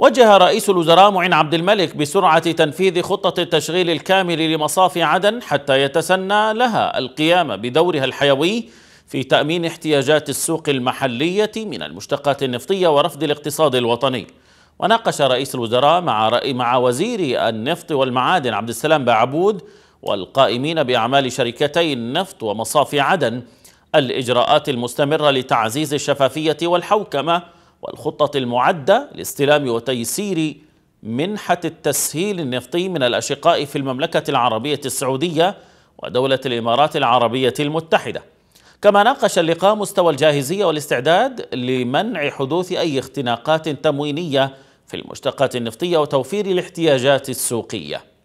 وجه رئيس الوزراء معين عبد الملك بسرعة تنفيذ خطة التشغيل الكامل لمصافي عدن حتى يتسنى لها القيام بدورها الحيوي في تأمين احتياجات السوق المحلية من المشتقات النفطية ورفض الاقتصاد الوطني وناقش رئيس الوزراء مع رأي مع وزير النفط والمعادن عبد السلام بعبود والقائمين بأعمال شركتي النفط ومصافي عدن الإجراءات المستمرة لتعزيز الشفافية والحوكمة والخطة المعدة لاستلام وتيسير منحة التسهيل النفطي من الأشقاء في المملكة العربية السعودية ودولة الإمارات العربية المتحدة كما ناقش اللقاء مستوى الجاهزية والاستعداد لمنع حدوث أي اختناقات تموينية في المشتقات النفطية وتوفير الاحتياجات السوقية